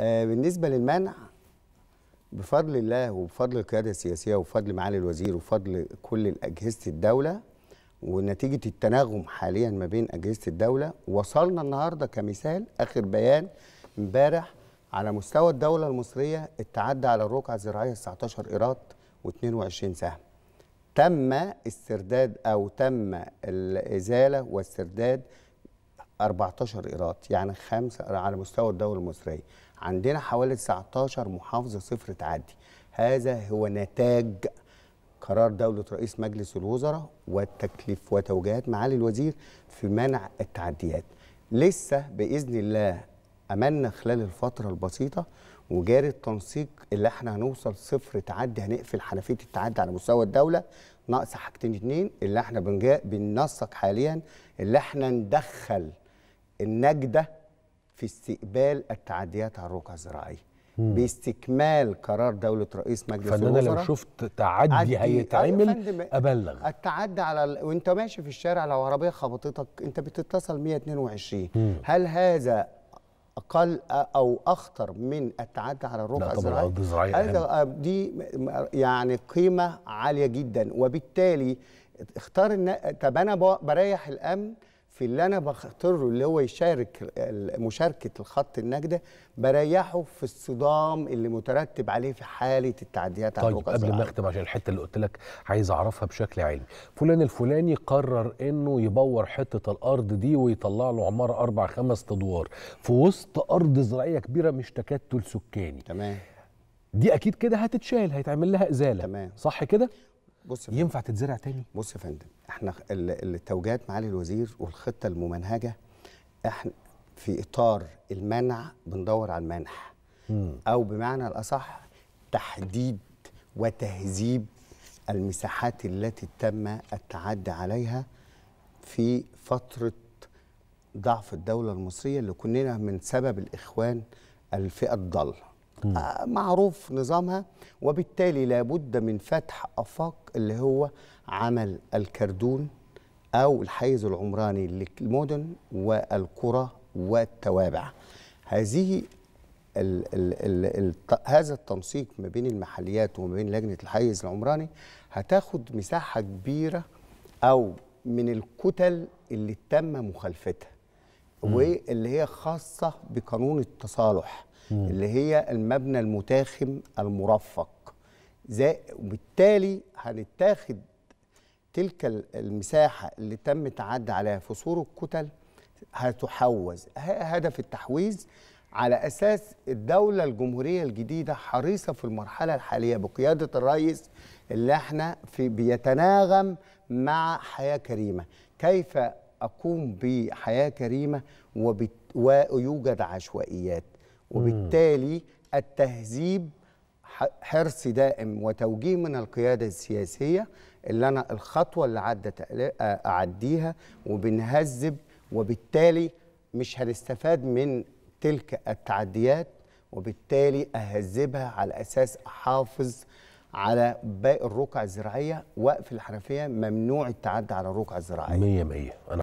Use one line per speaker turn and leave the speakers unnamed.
آه، بالنسبه للمنع بفضل الله وبفضل القياده السياسيه وبفضل معالي الوزير وبفضل كل اجهزه الدوله ونتيجه التناغم حاليا ما بين اجهزه الدوله وصلنا النهارده كمثال اخر بيان امبارح على مستوى الدوله المصريه التعدي على الرقعه الزراعيه 19 ايراد و22 سهم. تم استرداد او تم الازاله واسترداد 14 ايراد يعني خمسه على مستوى الدوله المصريه عندنا حوالي 19 محافظه صفر تعدي هذا هو نتاج قرار دولة رئيس مجلس الوزراء والتكليف وتوجيهات معالي الوزير في منع التعديات لسه بإذن الله أملنا خلال الفترة البسيطة وجاري التنسيق اللي احنا هنوصل صفر تعدي هنقفل حنفيه التعدي على مستوى الدوله ناقص حاجتين اتنين اللي احنا بننسق حاليا اللي احنا ندخل النجدة في استقبال التعديات على الرقعة الزراعية باستكمال قرار دوله رئيس مجلس الوزراء فانا لو شفت تعدي هيتعمل أيوة ابلغ التعدي على ال... وانت ماشي في الشارع لو عربيه خبطتك انت بتتصل 122 مم. هل هذا اقل او اخطر من التعدي على الرقعه الزراعيه؟ هذا دي يعني قيمه عاليه جدا وبالتالي اختار طب انا بريح الامن في اللي انا له اللي هو يشارك مشاركه الخط النجده بريحه في الصدام اللي مترتب عليه في حاله التعديات طيب على قبل ما اختم عشان الحته اللي قلت لك عايز اعرفها بشكل علمي فلان الفلاني قرر انه يبور حته الارض دي ويطلع له عماره اربع خمس ادوار في وسط ارض زراعيه كبيره مش تكتل سكاني تمام دي اكيد كده هتتشال هيتعمل لها ازاله تمام صح كده بص ينفع تتزرع تاني؟ بص يا فندم احنا التوجيهات معالي الوزير والخطه الممنهجه احنا في اطار المنع بندور على المنح مم. او بمعنى الاصح تحديد وتهذيب المساحات التي تم التعدي عليها في فتره ضعف الدوله المصريه اللي كنا من سبب الاخوان الفئه الضاله آه، معروف نظامها وبالتالي لابد من فتح افاق اللي هو عمل الكردون او الحيز العمراني للمدن والقرى والتوابع هذه الـ الـ الـ الـ هذا التنسيق ما بين المحليات وما بين لجنه الحيز العمراني هتاخد مساحه كبيره او من الكتل اللي تم مخالفتها واللي هي خاصه بقانون التصالح مم. اللي هي المبنى المتاخم المرفق زي وبالتالي هنتاخد تلك المساحه اللي تم تعد عليها فصول الكتل هتحوز هدف التحويز على اساس الدوله الجمهوريه الجديده حريصه في المرحله الحاليه بقياده الرئيس اللي احنا في بيتناغم مع حياه كريمه كيف اقوم بحياه كريمه وبت... ويوجد عشوائيات وبالتالي التهذيب حرص دائم وتوجيه من القياده السياسيه اللي انا الخطوه اللي عدت اعديها وبنهذب وبالتالي مش هنستفاد من تلك التعديات وبالتالي اهذبها على اساس احافظ على باقي الرقعة الزراعية وقف الحنفية ممنوع التعدي على الرقعة الزراعية 100 100